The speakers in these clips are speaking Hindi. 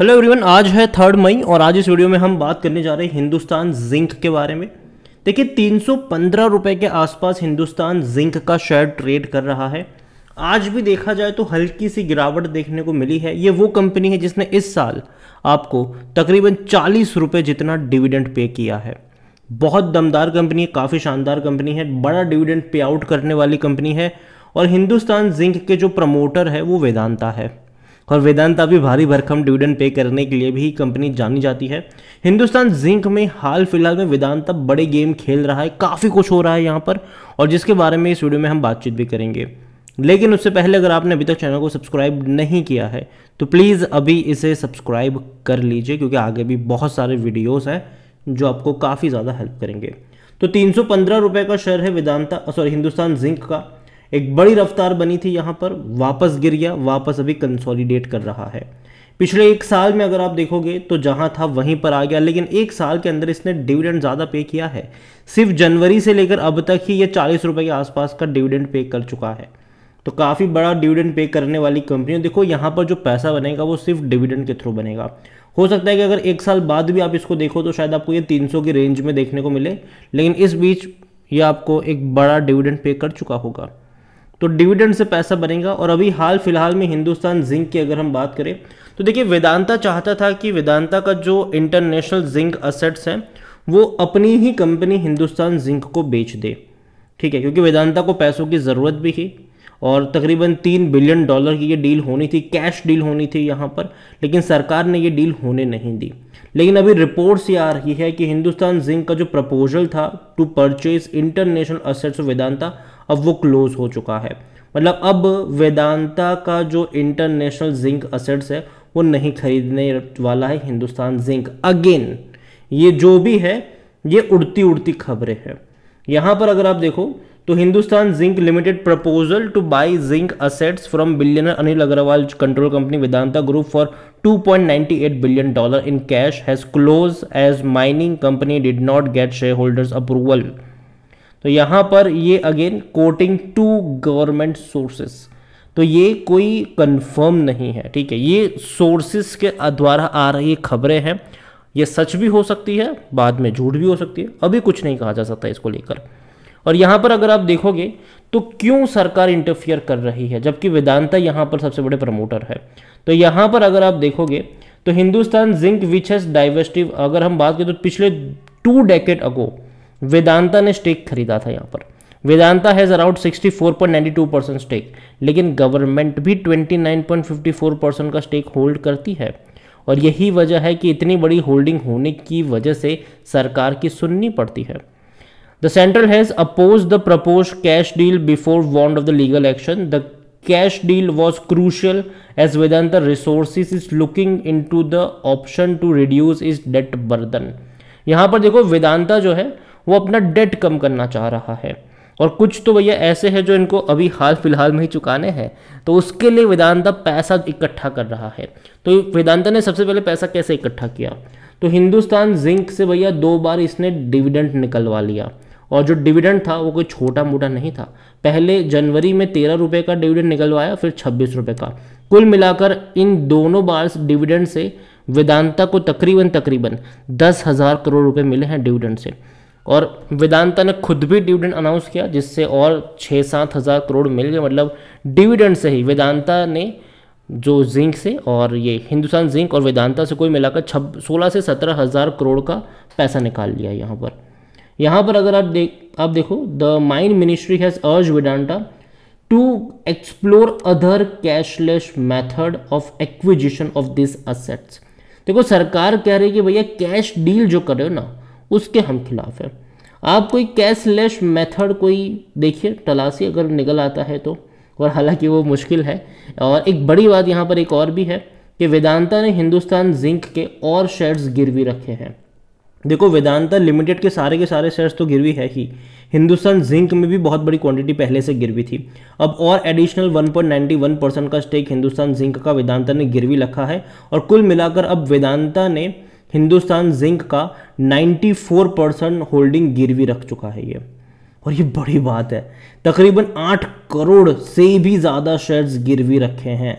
हेलो एवरीवन आज है थर्ड मई और आज इस वीडियो में हम बात करने जा रहे हैं हिंदुस्तान जिंक के बारे में देखिए तीन सौ के आसपास हिंदुस्तान जिंक का शेयर ट्रेड कर रहा है आज भी देखा जाए तो हल्की सी गिरावट देखने को मिली है ये वो कंपनी है जिसने इस साल आपको तकरीबन चालीस रुपये जितना डिविडेंड पे किया है बहुत दमदार कंपनी है काफ़ी शानदार कंपनी है बड़ा डिविडेंड पे आउट करने वाली कंपनी है और हिंदुस्तान जिंक के जो प्रमोटर है वो वेदांता है और वेदांता भी भारी भरकम डिविडेंड पे करने के लिए भी कंपनी जानी जाती है हिंदुस्तान जिंक में हाल फिलहाल में वेदांता बड़े गेम खेल रहा है काफ़ी कुछ हो रहा है यहाँ पर और जिसके बारे में इस वीडियो में हम बातचीत भी करेंगे लेकिन उससे पहले अगर आपने अभी तक चैनल को सब्सक्राइब नहीं किया है तो प्लीज़ अभी इसे सब्सक्राइब कर लीजिए क्योंकि आगे भी बहुत सारे वीडियोस हैं जो आपको काफ़ी ज़्यादा हेल्प करेंगे तो तीन सौ का शेयर है वेदांता सॉरी हिंदुस्तान जिंक का एक बड़ी रफ्तार बनी थी यहाँ पर वापस गिर गया वापस अभी कंसोलिडेट कर रहा है पिछले एक साल में अगर आप देखोगे तो जहां था वहीं पर आ गया लेकिन एक साल के अंदर इसने डिविडेंड ज़्यादा पे किया है सिर्फ जनवरी से लेकर अब तक ही ये चालीस रुपए के आसपास का डिविडेंड पे कर चुका है तो काफ़ी बड़ा डिविडेंड पे करने वाली कंपनी देखो यहाँ पर जो पैसा बनेगा वो सिर्फ डिविडेंड के थ्रू बनेगा हो सकता है कि अगर एक साल बाद भी आप इसको देखो तो शायद आपको ये 300 की रेंज में देखने को मिले लेकिन इस बीच ये आपको एक बड़ा डिविडेंड पे कर चुका होगा तो डिविडेंड से पैसा बनेगा और अभी हाल फिलहाल में हिंदुस्तान जिंक की अगर हम बात करें तो देखिए वेदांता चाहता था कि वेदांता का जो इंटरनेशनल जिंक असेट्स हैं वो अपनी ही कंपनी हिंदुस्तान जिंक को बेच दे ठीक है क्योंकि वेदांता को पैसों की ज़रूरत भी थी और तकरीबन तीन बिलियन डॉलर की ये डील होनी थी कैश डील होनी थी यहाँ पर लेकिन सरकार ने ये डील होने नहीं दी लेकिन अभी रिपोर्ट्स ये आ रही है कि हिंदुस्तान जिंक का जो प्रपोजल था to purchase international assets Vedanta अब वो क्लोज हो चुका है मतलब अब वेदांता का जो इंटरनेशनल जिंक असेट्स है वो नहीं खरीदने वाला है हिंदुस्तान जिंक अगेन ये जो भी है ये उड़ती उड़ती खबरें हैं यहाँ पर अगर आप देखो तो Hindustan zinc limited proposal to buy zinc assets from billionaire Anil Agarwal control company Vedanta group for 2.98 billion dollar in cash has close as mining company did not get share holders approval तो यहां पर ये again quoting to government sources तो ये कोई कंफर्म नहीं है ठीक है ये सोर्सेस के द्वारा आ रही खबरें हैं ये सच भी हो सकती है बाद में झूठ भी हो सकती है अभी कुछ नहीं कहा जा सकता इसको लेकर और यहां पर अगर आप देखोगे तो क्यों सरकार इंटरफियर कर रही है जबकि वेदांता यहां पर सबसे बड़े प्रमोटर है तो यहां पर अगर आप देखोगे तो Hindustan zinc which has diversified अगर हम बात करें तो पिछले टू डेकेट अगो वेदांता ने स्टेक खरीदा था यहाँ पर Vedanta has around 64.92 percent stake लेकिन गवर्नमेंट भी 29.54 परसेंट का स्टेक होल्ड करती है और यही वजह है कि इतनी बड़ी होल्डिंग होने की वजह से सरकार की सुननी पड़ती है the central has oppose the propose cash deal before warned of the legal action the cash deal was crucial as as Vedanta is looking into the option to reduce is debt burden यहाँ पर देखो वेदांता जो है वो अपना डेट कम करना चाह रहा है और कुछ तो भैया ऐसे हैं जो इनको अभी हाल फिलहाल में ही चुकाने हैं तो उसके लिए वेदांता पैसा इकट्ठा कर रहा है तो वेदांता ने सबसे पहले पैसा कैसे इकट्ठा किया तो हिंदुस्तान जिंक से भैया दो बार इसने डिविडेंड निकलवा लिया और जो डिविडेंड था वो कोई छोटा मोटा नहीं था पहले जनवरी में तेरह रुपये का डिविडेंड निकलवाया फिर छब्बीस रुपये का कुल मिलाकर इन दोनों बार डिविडेंड से वेदांता को तकरीबन तकरीबन दस हज़ार करोड़ रुपए मिले हैं डिविडेंड से और वेदांता ने खुद भी डिविडेंड अनाउंस किया जिससे और छः सात हज़ार करोड़ मिल गए मतलब डिविडेंड से ही वेदांता ने जो जिंक से और ये हिंदुस्तान जिंक और वेदांता से कोई मिलाकर छब सोलह से सत्रह हज़ार करोड़ का पैसा निकाल लिया यहाँ पर यहाँ पर अगर आप देख आप देखो the mine ministry has urge Vedanta to explore other cashless method of acquisition of this assets देखो सरकार कह रही है कि भैया कैश डील जो कर रहे हो ना उसके हम खिलाफ है आप कोई कैशलेस मेथड कोई देखिए तलाशी अगर निकल आता है तो और हालांकि वो मुश्किल है और एक बड़ी बात यहाँ पर एक और भी है कि वेदांता ने हिंदुस्तान जिंक के और शेयर्स गिरवी रखे हैं देखो वेदांता लिमिटेड के सारे के सारे शेयर्स तो गिरवी है ही हिंदुस्तान जिंक में भी बहुत बड़ी क्वांटिटी पहले से गिरवी थी अब और एडिशनल 1.91 परसेंट का स्टेक हिंदुस्तान जिंक का वेदांता ने गिरवी रखा है और कुल मिलाकर अब वेदांता ने हिंदुस्तान जिंक का 94 परसेंट होल्डिंग गिरवी रख चुका है ये और ये बड़ी बात है तकरीबन आठ करोड़ से भी ज़्यादा शेयर्स गिरवी रखे हैं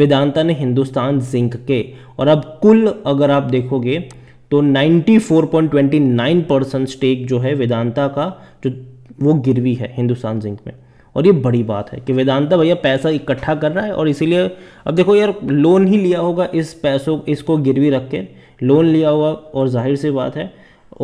वेदांता ने हिंदुस्तान जिंक के और अब कुल अगर आप देखोगे तो 94.29 परसेंट स्टेक जो है वेदांता का जो वो गिरवी है हिंदुस्तान जिंक में और ये बड़ी बात है कि वेदांता भैया पैसा इकट्ठा कर रहा है और इसीलिए अब देखो यार लोन ही लिया होगा इस पैसों इसको गिरवी रख के लोन लिया हुआ और जाहिर सी बात है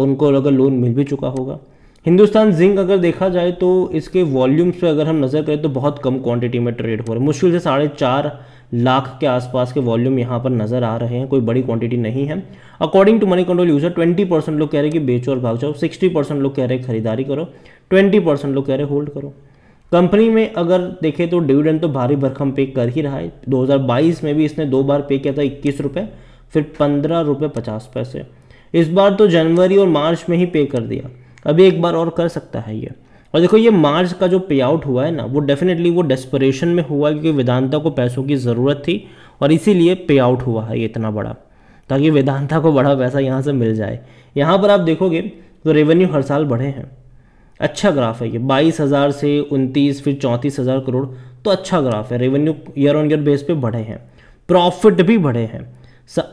उनको अगर लोन मिल भी चुका होगा हिंदुस्तान जिंक अगर देखा जाए तो इसके वॉल्यूम्स पर अगर हम नज़र करें तो बहुत कम क्वांटिटी में ट्रेड हो रहे हैं मुश्किल से साढ़े चार लाख के आसपास के वॉल्यूम यहाँ पर नज़र आ रहे हैं कोई बड़ी क्वांटिटी नहीं है according to money control user 20 percent लोग कह रहे हैं कि बेचो और भाग जाओ 60 परसेंट लोग कह रहे हैं खरीदारी करो 20 परसेंट लोग कह रहे हैं होल्ड करो कंपनी में अगर देखें तो डिविडेंड तो भारी भरकम पे कर ही रहा है 2022 में भी इसने दो बार पे किया था इक्कीस रुपये फिर पंद्रह रुपये पचास पैसे इस बार तो जनवरी और मार्च में ही पे कर दिया अभी एक बार और कर सकता है ये और देखो ये मार्च का जो पे आउट हुआ है ना वो डेफिनेटली वो डेस्परेशन में हुआ क्योंकि वेदांता को पैसों की ज़रूरत थी और इसीलिए पे आउट हुआ है ये इतना बड़ा ताकि वेदांता को बड़ा पैसा यहाँ से मिल जाए यहाँ पर आप देखोगे तो रेवेन्यू हर साल बढ़े हैं अच्छा ग्राफ है ये बाईस हज़ार से उनतीस फिर चौंतीस हज़ार करोड़ तो अच्छा ग्राफ है revenue year on year base पे बढ़े हैं प्रॉफिट भी बढ़े हैं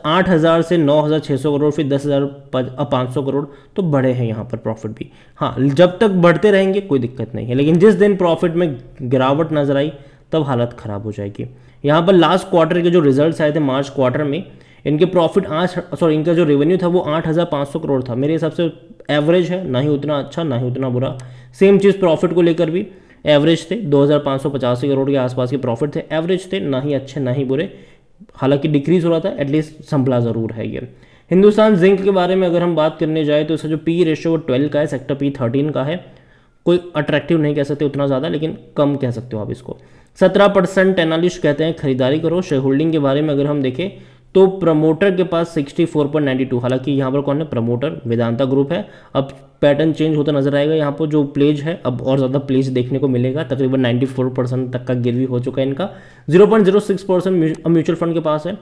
आठ हज़ार से नौ हज़ार छः सौ करोड़ फिर दस हज़ार पाँच सौ करोड़ तो बढ़े हैं यहाँ पर प्रॉफिट भी हाँ जब तक बढ़ते रहेंगे कोई दिक्कत नहीं है लेकिन जिस दिन प्रॉफिट में गिरावट नजर आई तब हालत ख़राब हो जाएगी यहाँ पर लास्ट क्वार्टर के जो रिजल्ट्स आए थे मार्च क्वार्टर में इनके प्रॉफिट आठ सॉरी इनका जो रेवेन्यू था वो आठ हज़ार पाँच सौ करोड़ था मेरे हिसाब से एवरेज है ना ही उतना अच्छा ना ही उतना बुरा सेम चीज़ प्रॉफिट को लेकर भी एवरेज थे दो हज़ार पाँच सौ पचासी करोड़ के आसपास के प्रॉफिट थे एवरेज थे ना ही अच्छे ना ही बुरे हालांकि डिक्रीज हो रहा था एटलीस्ट संभला ज़रूर है ये हिंदुस्तान जिंक के बारे में अगर हम बात करने जाए तो इसका जो पी रेशो वो ट्वेल्व का है सेक्टर पी थर्टीन का है कोई अट्रैक्टिव नहीं कह सकते उतना ज़्यादा लेकिन कम कह सकते हो आप इसको सत्रह परसेंट एनालिस्ट कहते हैं खरीदारी करो शेयर होल्डिंग के बारे में अगर हम देखें तो प्रमोटर के पास 64.92 हालांकि यहाँ पर कौन है प्रमोटर वेदांता ग्रुप है अब पैटर्न चेंज होता नजर आएगा यहां पर जो प्लेज है अब और ज़्यादा प्लेज देखने को मिलेगा तकरीबन 94 परसेंट तक का गिरवी हो चुका है इनका 0.06 परसेंट म्यूचुअल फंड के पास है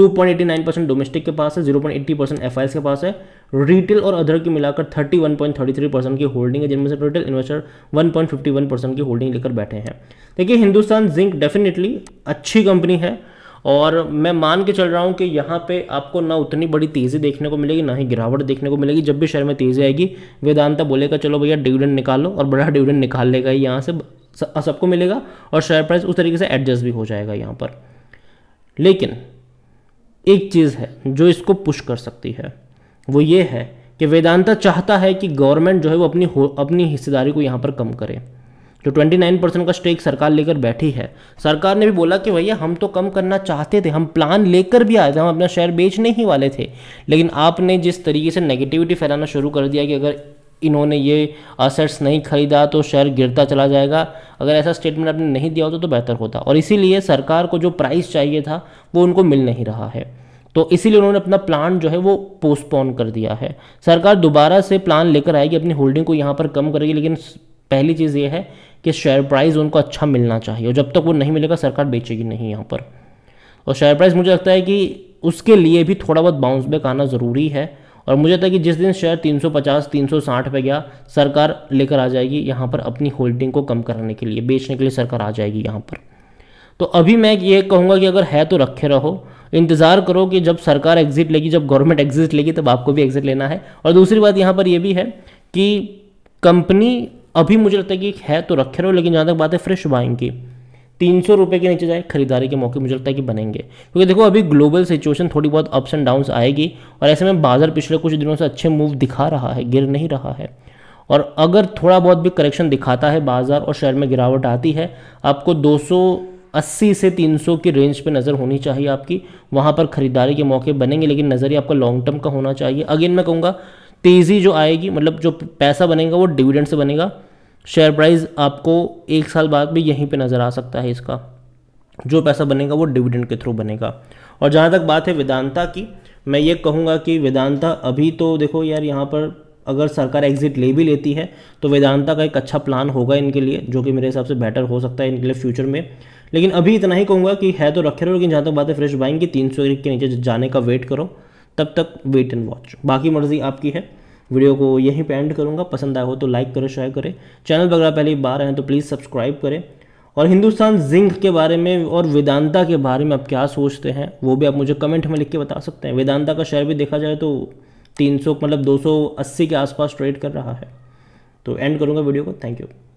2.89 परसेंट डोमेस्टिक के पास है 0.80 परसेंट एफ के पास है रिटेल और अदर की मिलाकर 31.33 परसेंट की होल्डिंग है जिनमें से रिटेल इन्वेस्टर 1.51 परसेंट की होल्डिंग लेकर बैठे हैं देखिए हिंदुस्तान जिंक डेफिनेटली अच्छी कंपनी है और मैं मान के चल रहा हूँ कि यहाँ पे आपको ना उतनी बड़ी तेज़ी देखने को मिलेगी ना ही गिरावट देखने को मिलेगी जब भी शेयर में तेज़ी आएगी वेदांता बोलेगा चलो भैया डिविडेंड निकालो और बड़ा डिविडेंड निकाल लेगा यहाँ से सबको मिलेगा और शेयर प्राइस उस तरीके से एडजस्ट भी हो जाएगा यहाँ पर लेकिन एक चीज़ है जो इसको पुश कर सकती है वो ये है कि वेदांता चाहता है कि गवर्नमेंट जो है वो अपनी अपनी हिस्सेदारी को यहाँ पर कम करे जो 29 परसेंट का स्टेक सरकार लेकर बैठी है सरकार ने भी बोला कि भैया हम तो कम करना चाहते थे हम प्लान लेकर भी आए थे हम अपना शेयर बेचने ही वाले थे लेकिन आपने जिस तरीके से नेगेटिविटी फैलाना शुरू कर दिया कि अगर इन्होंने ये असेट्स नहीं खरीदा तो शेयर गिरता चला जाएगा अगर ऐसा स्टेटमेंट आपने नहीं दिया होता तो, तो बेहतर होता और इसीलिए सरकार को जो प्राइस चाहिए था वो उनको मिल नहीं रहा है तो इसीलिए उन्होंने अपना प्लान जो है वो पोस्टपोन कर दिया है सरकार दोबारा से प्लान लेकर आएगी अपनी होल्डिंग को यहाँ पर कम करेगी लेकिन पहली चीज़ ये है कि शेयर प्राइस उनको अच्छा मिलना चाहिए और जब तक वो नहीं मिलेगा सरकार बेचेगी नहीं यहाँ पर और शेयर प्राइस मुझे लगता है कि उसके लिए भी थोड़ा बहुत बाउंस बैक आना ज़रूरी है और मुझे लगता है कि जिस दिन शेयर 350 360 पे गया सरकार लेकर आ जाएगी यहाँ पर अपनी होल्डिंग को कम करने के लिए बेचने के लिए सरकार आ जाएगी यहाँ पर तो अभी मैं ये कहूँगा कि अगर है तो रखे रहो इंतज़ार करो कि जब सरकार एग्जिट लेगी जब गवर्नमेंट एग्जिट लेगी तब आपको भी एग्जिट लेना है और दूसरी बात यहाँ पर यह भी है कि कंपनी अभी मुझे लगता है कि है तो रखे रहो लेकिन जहाँ तक बात है फ्रेश बाइंग की तीन सौ रुपये के नीचे जाए खरीदारी के मौके मुझे लगता है कि बनेंगे क्योंकि देखो अभी ग्लोबल सिचुएशन थोड़ी बहुत अप्स एंड डाउन्स आएगी और ऐसे में बाजार पिछले कुछ दिनों से अच्छे मूव दिखा रहा है गिर नहीं रहा है और अगर थोड़ा बहुत भी करेक्शन दिखाता है बाजार और शेयर में गिरावट आती है आपको 280 से 300 की रेंज पे नज़र होनी चाहिए आपकी वहाँ पर खरीदारी के मौके बनेंगे लेकिन नज़रिया आपका लॉन्ग टर्म का होना चाहिए अगेन मैं कहूँगा तेज़ी जो आएगी मतलब जो पैसा बनेगा वो डिविडेंड से बनेगा शेयर प्राइस आपको एक साल बाद भी यहीं पे नज़र आ सकता है इसका जो पैसा बनेगा वो डिविडेंड के थ्रू बनेगा और जहाँ तक बात है वेदांता की मैं ये कहूँगा कि वेदांता अभी तो देखो यार यहाँ पर अगर सरकार एग्जिट ले भी लेती है तो वेदांता का एक अच्छा प्लान होगा इनके लिए जो कि मेरे हिसाब से बेटर हो सकता है इनके लिए फ्यूचर में लेकिन अभी इतना ही कहूँगा कि है तो रखे रहो लेकिन जहाँ तक बात है फ्रेश बाइंग की तीन सौ के नीचे जाने का वेट करो तब तक वेट एंड वॉच बाकी मर्जी आपकी है वीडियो को यहीं पर एंड करूँगा पसंद आया हो तो लाइक करें शेयर करें चैनल वगैरह पहली बार आए तो प्लीज़ सब्सक्राइब करें और हिंदुस्तान जिंक के बारे में और वेदांता के बारे में आप क्या सोचते हैं वो भी आप मुझे कमेंट में लिख के बता सकते हैं वेदांता का शेयर भी देखा जाए तो 300 मतलब 280 के आसपास ट्रेड कर रहा है तो एंड करूँगा वीडियो को थैंक यू